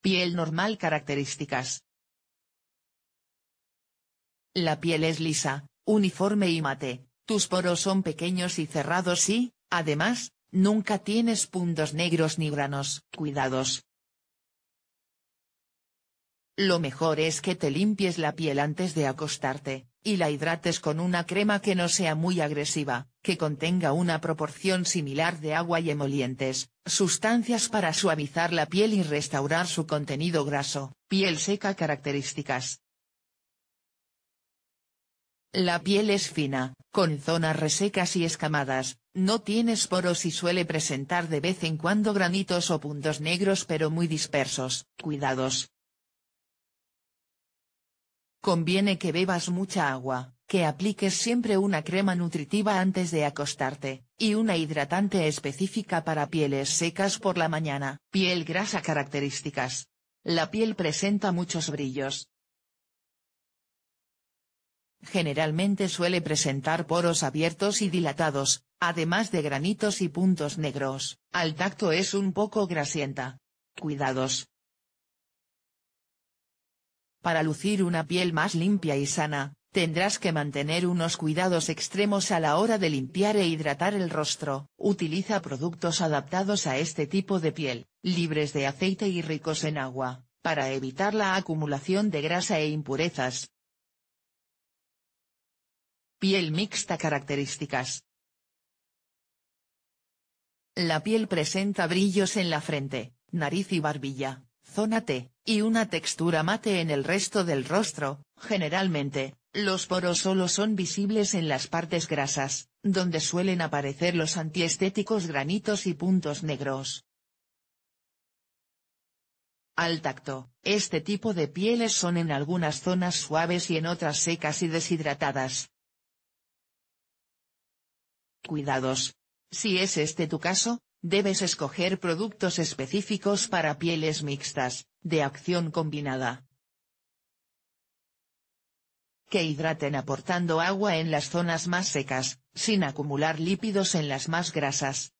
Piel normal Características. La piel es lisa, uniforme y mate, tus poros son pequeños y cerrados y, además, nunca tienes puntos negros ni granos. Cuidados. Lo mejor es que te limpies la piel antes de acostarte, y la hidrates con una crema que no sea muy agresiva, que contenga una proporción similar de agua y emolientes, sustancias para suavizar la piel y restaurar su contenido graso, piel seca características. La piel es fina, con zonas resecas y escamadas, no tiene esporos y suele presentar de vez en cuando granitos o puntos negros pero muy dispersos, cuidados. Conviene que bebas mucha agua, que apliques siempre una crema nutritiva antes de acostarte, y una hidratante específica para pieles secas por la mañana. Piel grasa características. La piel presenta muchos brillos. Generalmente suele presentar poros abiertos y dilatados, además de granitos y puntos negros. Al tacto es un poco grasienta. Cuidados. Para lucir una piel más limpia y sana, Tendrás que mantener unos cuidados extremos a la hora de limpiar e hidratar el rostro. Utiliza productos adaptados a este tipo de piel, libres de aceite y ricos en agua, para evitar la acumulación de grasa e impurezas. Piel mixta características. La piel presenta brillos en la frente, nariz y barbilla, zona T, y una textura mate en el resto del rostro, generalmente, los poros solo son visibles en las partes grasas, donde suelen aparecer los antiestéticos granitos y puntos negros. Al tacto, este tipo de pieles son en algunas zonas suaves y en otras secas y deshidratadas. Cuidados. Si es este tu caso, Debes escoger productos específicos para pieles mixtas, de acción combinada. Que hidraten aportando agua en las zonas más secas, sin acumular lípidos en las más grasas.